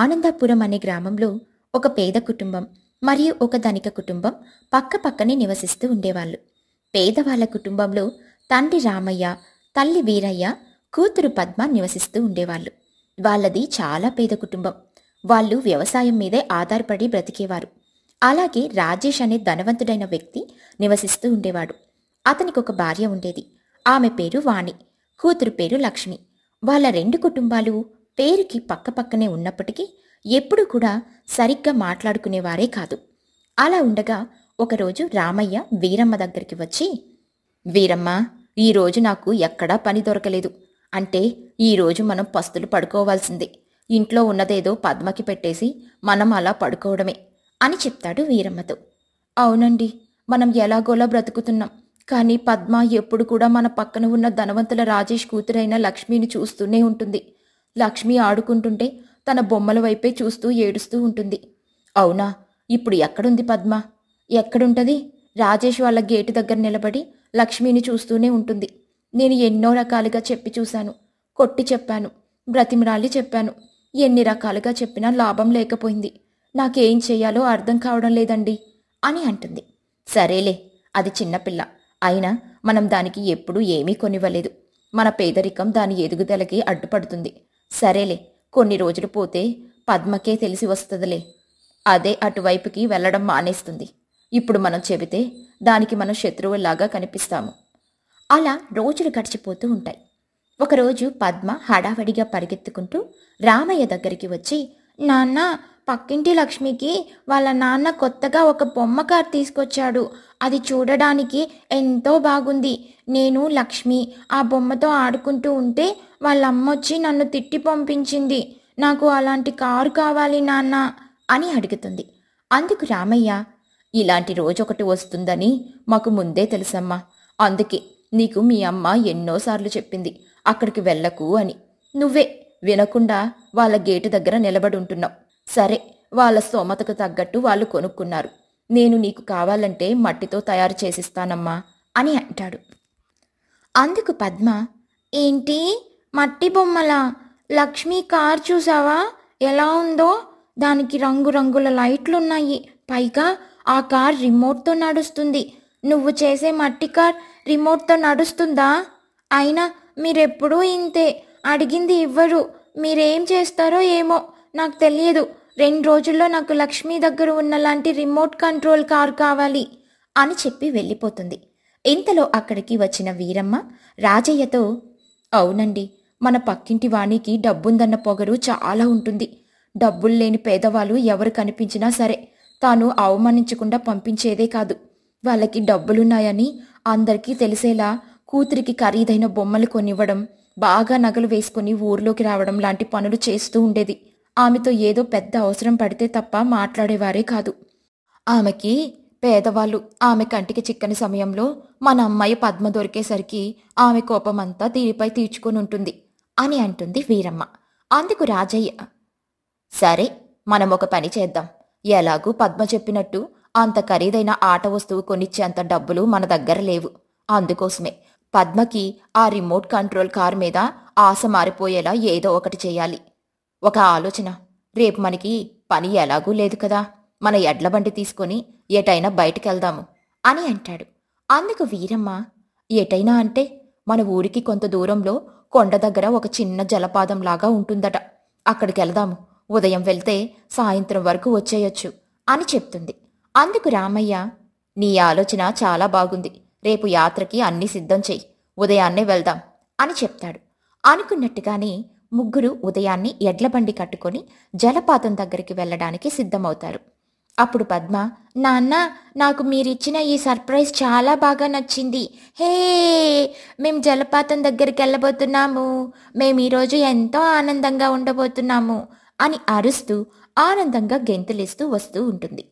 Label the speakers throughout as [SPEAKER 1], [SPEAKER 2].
[SPEAKER 1] ఆనందపురం అనే గ్రామంలో ఒక పేద కుటుంబం మరియు ఒక ధనిక కుటుంబం పక్క పక్కనే నివసిస్తూ ఉండేవాళ్ళు పేదవాళ్ల కుటుంబంలో తండ్రి రామయ్య తల్లి వీరయ్య కూతురు పద్మ నివసిస్తూ ఉండేవాళ్ళు వాళ్ళది చాలా పేద కుటుంబం వాళ్ళు వ్యవసాయం మీదే ఆధారపడి బ్రతికేవారు అలాగే రాజేష్ అనే ధనవంతుడైన వ్యక్తి నివసిస్తూ ఉండేవాడు అతనికి ఒక భార్య ఉండేది ఆమె పేరు వాణి కూతురు పేరు లక్ష్మి వాళ్ళ రెండు కుటుంబాలు పేరుకి పక్కపక్కనే ఉన్నప్పటికీ ఎప్పుడూ కూడా సరిగ్గా మాట్లాడుకునేవారే కాదు అలా ఉండగా ఒకరోజు రామయ్య వీరమ్మ దగ్గరికి వచ్చి వీరమ్మ ఈరోజు నాకు ఎక్కడా పని దొరకలేదు అంటే ఈరోజు మనం పస్తులు పడుకోవాల్సిందే ఇంట్లో ఉన్నదేదో పద్మకి పెట్టేసి మనం అలా పడుకోవడమే అని చెప్తాడు వీరమ్మతో అవునండి మనం ఎలాగోలా బ్రతుకుతున్నాం కానీ పద్మ ఎప్పుడు కూడా మన పక్కన ఉన్న ధనవంతుల రాజేష్ కూతురైన లక్ష్మిని చూస్తూనే ఉంటుంది లక్ష్మి ఆడుకుంటుంటే తన బొమ్మల వైపే చూస్తూ ఏడుస్తూ ఉంటుంది అవునా ఇప్పుడు ఎక్కడుంది పద్మ ఎక్కడుంటది రాజేష్ వాళ్ళ గేటు దగ్గర నిలబడి లక్ష్మిని చూస్తూనే ఉంటుంది నేను ఎన్నో రకాలుగా చెప్పి చూశాను కొట్టి చెప్పాను బ్రతిమరాలి చెప్పాను ఎన్ని రకాలుగా చెప్పినా లాభం లేకపోయింది నాకేం చేయాలో అర్థం కావడం లేదండి అని అంటుంది సరేలే అది చిన్నపిల్ల అయినా మనం దానికి ఎప్పుడూ ఏమీ కొనివ్వలేదు మన పేదరికం దాని ఎదుగుదలకి అడ్డుపడుతుంది సరేలే కొన్ని రోజులు పోతే పద్మకే తెలిసి వస్తుందిలే అదే అటువైపుకి వెళ్లడం మానేస్తుంది ఇప్పుడు మనం చెబితే దానికి మనం శత్రువులాగా కనిపిస్తాము అలా రోజులు గడిచిపోతూ ఉంటాయి ఒకరోజు పద్మ హడావడిగా పరిగెత్తుకుంటూ రామయ్య దగ్గరికి వచ్చి నాన్న పక్కింటి లక్ష్మికి వాళ్ళ నాన్న కొత్తగా ఒక బొమ్మ కార్ తీసుకొచ్చాడు అది చూడడానికి ఎంతో బాగుంది నేను లక్ష్మి ఆ బొమ్మతో ఆడుకుంటూ ఉంటే వాళ్ళ వచ్చి నన్ను తిట్టి పంపించింది నాకు అలాంటి కారు కావాలి నాన్న అని అడుగుతుంది అందుకు రామయ్య ఇలాంటి రోజొకటి వస్తుందని మాకు ముందే తెలుసమ్మా అందుకే నీకు మీ అమ్మ ఎన్నోసార్లు చెప్పింది అక్కడికి వెళ్ళకు అని నువ్వే వినకుండా వాళ్ళ గేటు దగ్గర నిలబడి ఉంటున్నావు సరే వాళ్ళ స్తోమతకు తగ్గట్టు వాళ్ళు కొనుక్కున్నారు నేను నీకు కావాలంటే మట్టితో తయారు చేసిస్తానమ్మా అని అంటాడు అందుకు పద్మ ఏంటి మట్టి బొమ్మలా లక్ష్మీ కార్ చూసావా ఎలా ఉందో దానికి రంగురంగుల లైట్లున్నాయి పైగా ఆ కార్ రిమోట్తో నడుస్తుంది నువ్వు చేసే మట్టి కార్ రిమోట్తో నడుస్తుందా అయినా మీరెప్పుడూ ఇంతే అడిగింది ఇవ్వరు మీరేం చేస్తారో ఏమో నాకు తెలియదు రెండు రోజుల్లో నాకు లక్ష్మి దగ్గర ఉన్న లాంటి రిమోట్ కంట్రోల్ కార్ కావాలి అని చెప్పి వెళ్ళిపోతుంది ఇంతలో అక్కడికి వచ్చిన వీరమ్మ రాజయ్యతో అవునండి మన పక్కింటి వాణికి డబ్బుందన్న పొగరు చాలా ఉంటుంది డబ్బులు లేని పేదవాళ్ళు ఎవరు కనిపించినా సరే తాను అవమానించకుండా పంపించేదే కాదు వాళ్ళకి డబ్బులున్నాయని అందరికీ తెలిసేలా కూతురికి ఖరీదైన బొమ్మలు కొనివ్వడం బాగా నగలు వేసుకుని ఊర్లోకి రావడం లాంటి పనులు చేస్తూ ఉండేది ఆమెతో ఏదో పెద్ద అవసరం పడితే తప్ప మాట్లాడేవారే కాదు ఆమెకి పేదవాళ్ళు ఆమె కంటికి చిక్కని సమయంలో మన అమ్మాయి పద్మ దొరికేసరికి ఆమె కోపమంతా తీరిపై తీర్చుకొని ఉంటుంది అని అంటుంది వీరమ్మ అందుకు రాజయ్య సరే మనం ఒక పని చేద్దాం ఎలాగూ పద్మ చెప్పినట్టు అంత ఖరీదైన ఆట వస్తువు కొనిచ్చేంత డబ్బులు మన దగ్గర లేవు అందుకోసమే పద్మకి ఆ రిమోట్ కంట్రోల్ కార్ మీద ఆశ మారిపోయేలా ఏదో ఒకటి చేయాలి ఒక ఆలోచన రేపు మనకి పని ఎలాగూ లేదు కదా మన ఎడ్ల బండి తీసుకొని ఎటైనా బయటకెళ్దాము అని అంటాడు అందుకు వీరమ్మ ఎటైనా అంటే మన ఊరికి కొంత దూరంలో కొండ దగ్గర ఒక చిన్న జలపాతం లాగా ఉంటుందట అక్కడికెళదాము ఉదయం వెళ్తే సాయంత్రం వరకు వచ్చేయొచ్చు అని చెప్తుంది అందుకు రామయ్య నీ ఆలోచన చాలా బాగుంది రేపు యాత్రకి అన్ని సిద్ధం చెయ్యి ఉదయాన్నే వెళ్దాం అని చెప్తాడు అనుకున్నట్టుగానే ముగ్గురు ఉదయాన్నే ఎడ్లబండి కట్టుకొని జలపాతం దగ్గరికి వెళ్ళడానికి సిద్ధమవుతారు అప్పుడు పద్మ నాన్న నాకు మీరిచ్చిన ఈ సర్ప్రైజ్ చాలా బాగా నచ్చింది హే మేము జలపాతం దగ్గరికి వెళ్ళబోతున్నాము మేము ఈరోజు ఎంతో ఆనందంగా ఉండబోతున్నాము అని అరుస్తూ ఆనందంగా గెంతులేస్తూ వస్తూ ఉంటుంది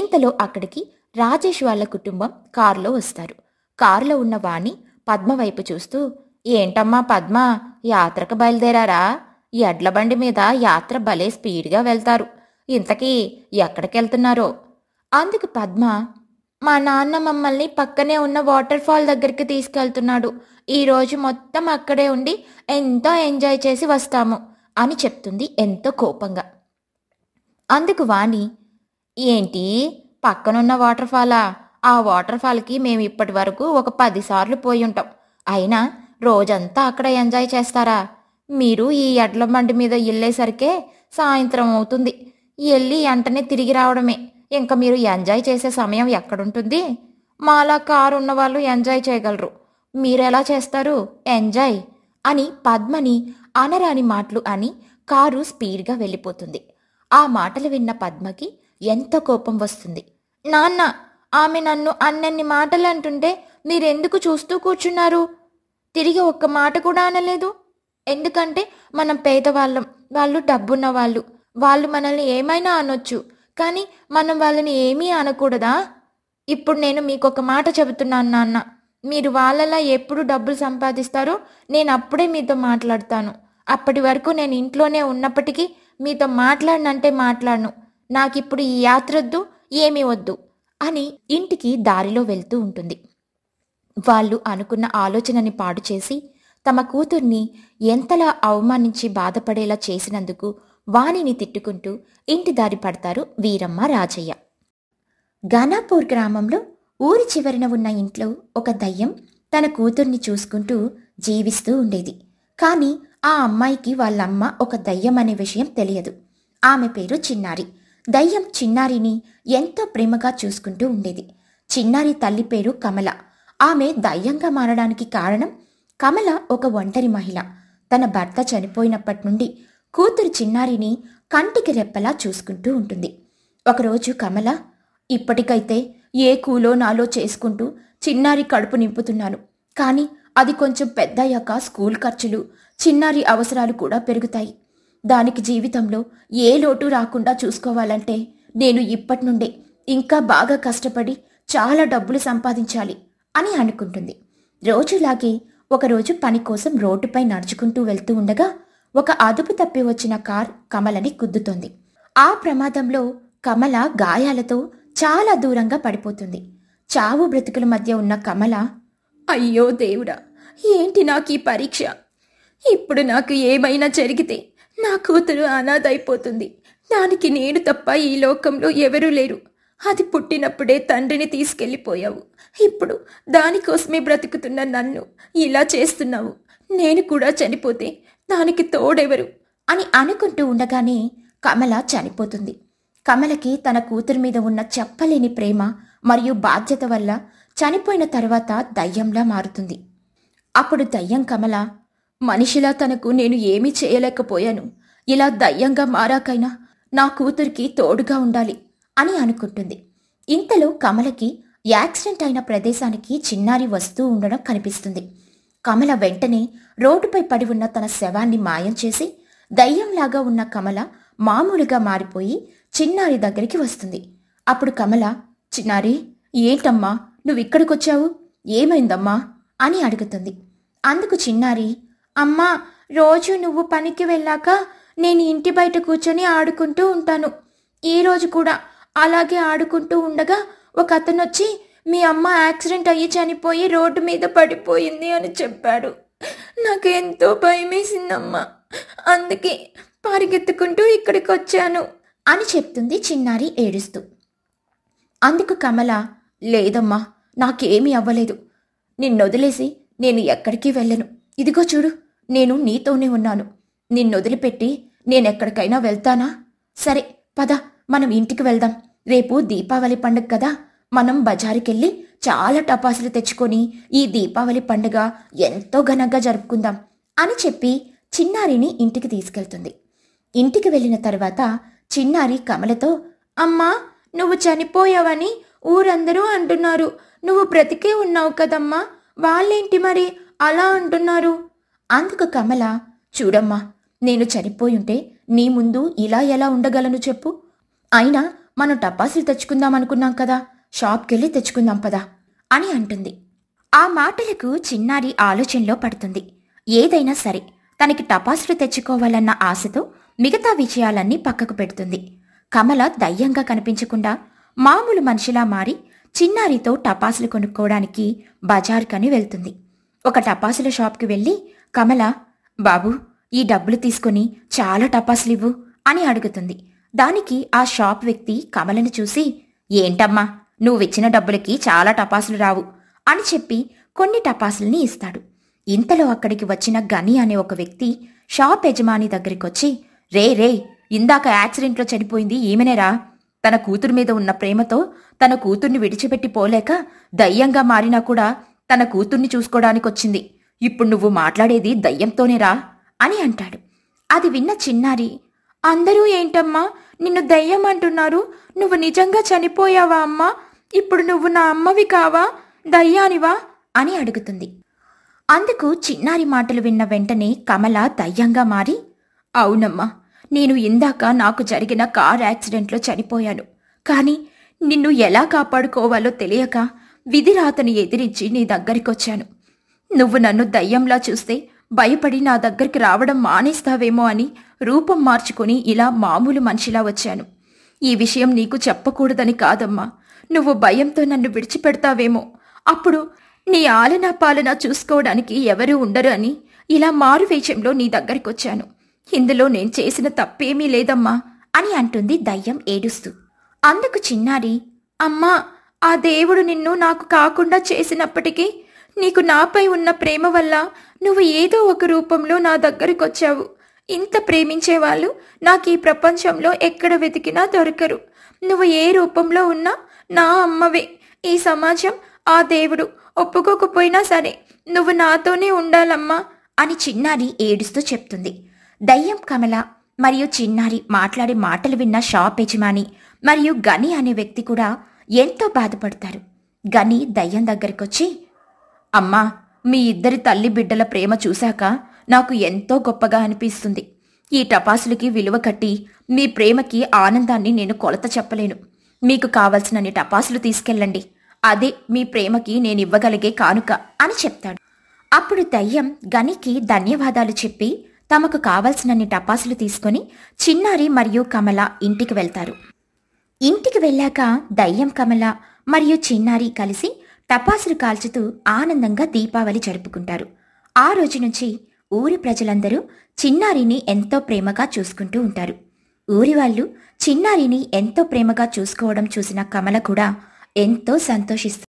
[SPEAKER 1] ఇంతలో అక్కడికి రాజేష్ వాళ్ళ కుటుంబం కారులో వస్తారు కారులో ఉన్న వాణి పద్మ వైపు చూస్తూ ఏంటమ్మా పద్మ యాత్రకు బయలుదేరారా ఎడ్ల బండి మీద యాత్ర భలే స్పీడ్గా వెళ్తారు ఇంతకీ ఎక్కడికెళ్తున్నారో అందుకు పద్మ మా నాన్న మమ్మల్ని పక్కనే ఉన్న వాటర్ ఫాల్ దగ్గరికి తీసుకెళ్తున్నాడు ఈరోజు మొత్తం అక్కడే ఉండి ఎంతో ఎంజాయ్ చేసి వస్తాము అని చెప్తుంది ఎంతో కోపంగా అందుకు వాణి ఏంటి పక్కనున్న వాటర్ ఫాలా ఆ వాటర్ఫాల్కి మేము ఇప్పటి వరకు ఒక పదిసార్లు పోయి ఉంటాం అయినా రోజంతా అక్కడ ఎంజాయ్ చేస్తారా మీరు ఈ ఎడ్ల బండి మీద వెళ్ళేసరికే సాయంత్రం అవుతుంది వెళ్ళి వెంటనే తిరిగి రావడమే ఇంకా మీరు ఎంజాయ్ చేసే సమయం ఎక్కడుంటుంది మాలా కారు ఉన్నవాళ్ళు ఎంజాయ్ చేయగలరు మీరెలా చేస్తారు ఎంజాయ్ అని పద్మని అనరాని మాటలు అని కారు స్పీడ్గా వెళ్ళిపోతుంది ఆ మాటలు విన్న పద్మకి ఎంత కోపం వస్తుంది నాన్న ఆమె నన్ను అన్నన్ని మాటలు అంటుంటే మీరెందుకు చూస్తూ కూర్చున్నారు తిరిగి ఒక్క మాట కూడా అనలేదు ఎందుకంటే మనం పేదవాళ్ళం వాళ్ళు డబ్బున్న వాళ్ళు వాళ్ళు మనల్ని ఏమైనా అనొచ్చు కానీ మనం వాళ్ళని ఏమీ అనకూడదా ఇప్పుడు నేను మీకు ఒక మాట చెబుతున్నాను నాన్న మీరు వాళ్ళలా ఎప్పుడు డబ్బులు సంపాదిస్తారో నేను అప్పుడే మీతో మాట్లాడతాను అప్పటి వరకు నేను ఇంట్లోనే ఉన్నప్పటికీ మీతో మాట్లాడనంటే మాట్లాడను నాకిప్పుడు ఈ వద్దు ఏమీ వద్దు అని ఇంటికి దారిలో వెళ్తూ ఉంటుంది వాళ్ళు అనుకున్న ఆలోచనని పాడు చేసి తమ కూతుర్ని ఎంతలా అవమానించి బాధపడేలా చేసినందుకు వాణిని తిట్టుకుంటూ ఇంటి దారి పడతారు వీరమ్మ రాజయ్య ఘనాపూర్ గ్రామంలో ఊరి చివరన ఉన్న ఇంట్లో ఒక దయ్యం తన కూతుర్ని చూసుకుంటూ జీవిస్తూ ఉండేది కానీ ఆ అమ్మాయికి వాళ్ళమ్మ ఒక దయ్యం అనే విషయం తెలియదు ఆమె పేరు చిన్నారి దయ్యం చిన్నారిని ఎంతో ప్రేమగా చూసుకుంటూ ఉండేది చిన్నారి తల్లి పేరు కమల ఆమె దయ్యంగా మారడానికి కారణం కమల ఒక ఒంటరి మహిళ తన భర్త చనిపోయినప్పటి నుండి కూతురు చిన్నారిని కంటికి రెప్పలా చూసుకుంటూ ఉంటుంది ఒకరోజు కమల ఇప్పటికైతే ఏ కూలో నాలో చేసుకుంటూ చిన్నారి కడుపు నింపుతున్నాను కానీ అది కొంచెం పెద్దయ్యాక స్కూల్ ఖర్చులు చిన్నారి అవసరాలు కూడా పెరుగుతాయి దానికి జీవితంలో ఏ లోటు రాకుండా చూసుకోవాలంటే నేను ఇప్పటి నుండే ఇంకా బాగా కష్టపడి చాలా డబ్బులు సంపాదించాలి అని అనుకుంటుంది రోజులాగే ఒకరోజు పని కోసం రోడ్డుపై నడుచుకుంటూ వెళ్తూ ఉండగా ఒక అదుపు తప్పి వచ్చిన కార్ కమలని కుద్దుతోంది ఆ ప్రమాదంలో కమల గాయాలతో చాలా దూరంగా పడిపోతుంది చావు బ్రతుకుల మధ్య ఉన్న కమల అయ్యో దేవుడా ఏంటి నాకు ఈ పరీక్ష ఇప్పుడు నాకు ఏమైనా జరిగితే నా కూతురు అనాథైపోతుంది దానికి నేను తప్ప ఈ లోకంలో ఎవరూ లేరు అది పుట్టినప్పుడే తండ్రిని తీసుకెళ్ళిపోయావు ఇప్పుడు దానికోసమే బ్రతుకుతున్న నన్ను ఇలా చేస్తున్నావు నేను కూడా చనిపోతే దానికి తోడెవరు అని అనుకుంటూ ఉండగానే కమల చనిపోతుంది కమలకి తన కూతురు మీద ఉన్న చెప్పలేని ప్రేమ మరియు బాధ్యత వల్ల చనిపోయిన తర్వాత దయ్యంలా మారుతుంది అప్పుడు దయ్యం కమల మనిషిలా తనకు నేను ఏమీ చేయలేకపోయాను ఇలా దయ్యంగా మారాకైనా నా కూతురికి తోడుగా ఉండాలి అని అనుకుంటుంది ఇంతలో కమలకి యాక్సిడెంట్ అయిన ప్రదేశానికి చిన్నారి వస్తూ ఉండడం కనిపిస్తుంది కమల వెంటనే రోడ్డుపై పడి ఉన్న తన శవాన్ని మాయం చేసి దయ్యంలాగా ఉన్న కమల మామూలుగా మారిపోయి చిన్నారి దగ్గరికి వస్తుంది అప్పుడు కమల చిన్నారి ఏంటమ్మా నువ్వు ఇక్కడికొచ్చావు ఏమైందమ్మా అని అడుగుతుంది అందుకు చిన్నారి అమ్మా రోజు నువ్వు పనికి వెళ్ళాక నేను ఇంటి బయట కూర్చొని ఆడుకుంటూ ఉంటాను ఈరోజు కూడా అలాగే ఆడుకుంటూ ఉండగా ఒక అతను వచ్చి మీ అమ్మ యాక్సిడెంట్ అయ్యి చనిపోయి రోడ్డు మీద పడిపోయింది అని చెప్పాడు ఎంతో భయమేసిందమ్మా అందుకే పరిగెత్తుకుంటూ ఇక్కడికి వచ్చాను అని చెప్తుంది చిన్నారి ఏడుస్తూ అందుకు కమల లేదమ్మా నాకేమీ అవ్వలేదు వదిలేసి నేను ఎక్కడికి వెళ్ళను ఇదిగో చూడు నేను నీతోనే ఉన్నాను నిన్ను వదిలిపెట్టి నేనెక్కడికైనా వెళ్తానా సరే పద మనం ఇంటికి వెళ్దాం రేపు దీపావళి పండుగ కదా మనం బజారుకెళ్ళి చాలా టపాసులు తెచ్చుకొని ఈ దీపావళి పండుగ ఎంతో ఘనంగా జరుపుకుందాం అని చెప్పి చిన్నారిని ఇంటికి తీసుకెళ్తుంది ఇంటికి వెళ్ళిన తర్వాత చిన్నారి కమలతో అమ్మా నువ్వు చనిపోయావని ఊరందరూ అంటున్నారు నువ్వు బ్రతికే ఉన్నావు కదమ్మా వాళ్ళేంటి మరి అలా అంటున్నారు అందుకు కమల చూడమ్మా నేను చనిపోయుంటే నీ ముందు ఇలా ఎలా ఉండగలను చెప్పు అయినా మనం టపాసులు తెచ్చుకుందాం అనుకున్నాం కదా షాప్కెళ్ళి తెచ్చుకుందాం పదా అని అంటుంది ఆ మాటలకు చిన్నారి ఆలోచనలో పడుతుంది ఏదైనా సరే తనకి టపాసులు తెచ్చుకోవాలన్న ఆశతో మిగతా విషయాలన్నీ పక్కకు పెడుతుంది కమల దయ్యంగా కనిపించకుండా మామూలు మనిషిలా మారి చిన్నారితో టపాసులు కొనుక్కోవడానికి బజార్కని వెళ్తుంది ఒక టపాసుల షాప్కి వెళ్ళి కమల బాబు ఈ డబ్బులు తీసుకుని చాలా టపాసులు ఇవ్వు అని అడుగుతుంది దానికి ఆ షాప్ వ్యక్తి కమలను చూసి ఏంటమ్మా నువ్విచ్చిన డబ్బులకి చాలా టపాసులు రావు అని చెప్పి కొన్ని టపాసుల్ని ఇస్తాడు ఇంతలో అక్కడికి వచ్చిన గని అనే ఒక వ్యక్తి షాప్ యజమాని దగ్గరికొచ్చి రే రే ఇందాక యాక్సిడెంట్లో చనిపోయింది ఈమెనేరా తన కూతురు మీద ఉన్న ప్రేమతో తన కూతుర్ని విడిచిపెట్టి పోలేక దయ్యంగా మారినా కూడా తన కూతుర్ని చూసుకోవడానికొచ్చింది ఇప్పుడు నువ్వు మాట్లాడేది దయ్యంతోనేరా అని అంటాడు అది విన్న చిన్నారి అందరూ ఏంటమ్మా నిన్ను దయ్యం అంటున్నారు నువ్వు నిజంగా చనిపోయావా అమ్మా ఇప్పుడు నువ్వు నా అమ్మవి కావా దయ్యానివా అని అడుగుతుంది అందుకు చిన్నారి మాటలు విన్న వెంటనే కమల దయ్యంగా మారి అవునమ్మా నేను ఇందాక నాకు జరిగిన కార్ యాక్సిడెంట్లో చనిపోయాను కానీ నిన్ను ఎలా కాపాడుకోవాలో తెలియక విధిరాతను ఎదిరించి నీ దగ్గరికొచ్చాను నువ్వు నన్ను దయ్యంలా చూస్తే భయపడి నా దగ్గరికి రావడం మానేస్తావేమో అని రూపం మార్చుకుని ఇలా మామూలు మనిషిలా వచ్చాను ఈ విషయం నీకు చెప్పకూడదని కాదమ్మా నువ్వు భయంతో నన్ను విడిచిపెడతావేమో అప్పుడు నీ ఆలనా పాలన చూసుకోవడానికి ఎవరూ ఉండరు అని ఇలా మారువేషంలో నీ దగ్గరికొచ్చాను ఇందులో నేను చేసిన తప్పేమీ లేదమ్మా అని అంటుంది దయ్యం ఏడుస్తూ అందుకు చిన్నారి అమ్మా ఆ దేవుడు నిన్ను నాకు కాకుండా చేసినప్పటికీ నీకు నాపై ఉన్న ప్రేమ వల్ల నువ్వు ఏదో ఒక రూపంలో నా దగ్గరకొచ్చావు ఇంత ప్రేమించేవాళ్ళు నాకు ఈ ప్రపంచంలో ఎక్కడ వెతికినా దొరకరు నువ్వు ఏ రూపంలో ఉన్నా నా అమ్మవే ఈ సమాజం ఆ దేవుడు ఒప్పుకోకపోయినా సరే నువ్వు నాతోనే ఉండాలమ్మా అని చిన్నారి ఏడుస్తూ చెప్తుంది దయ్యం కమల మరియు చిన్నారి మాట్లాడే మాటలు విన్న షాప్ యజమాని మరియు గని అనే వ్యక్తి కూడా ఎంతో బాధపడతారు గని దయ్యం దగ్గరకొచ్చి అమ్మా మీ ఇద్దరి తల్లి బిడ్డల ప్రేమ చూశాక నాకు ఎంతో గొప్పగా అనిపిస్తుంది ఈ టపాసులకి విలువ కట్టి మీ ప్రేమకి ఆనందాన్ని నేను కొలత చెప్పలేను మీకు కావలసినన్ని టపాసులు తీసుకెళ్ళండి అదే మీ ప్రేమకి నేనివ్వగలిగే కానుక అని చెప్తాడు అప్పుడు దయ్యం గనికి ధన్యవాదాలు చెప్పి తమకు కావలసినన్ని టపాసులు తీసుకుని చిన్నారి మరియు కమల ఇంటికి వెళ్తారు ఇంటికి వెళ్ళాక దయ్యం కమల మరియు చిన్నారి కలిసి టపాసులు కాల్చుతూ ఆనందంగా దీపావళి జరుపుకుంటారు ఆ రోజు నుంచి ఊరి ప్రజలందరూ చిన్నారిని ఎంతో ప్రేమగా చూసుకుంటూ ఉంటారు ఊరి వాళ్ళు చిన్నారిని ఎంతో ప్రేమగా చూసుకోవడం చూసిన కమల కూడా ఎంతో సంతోషిస్తుంది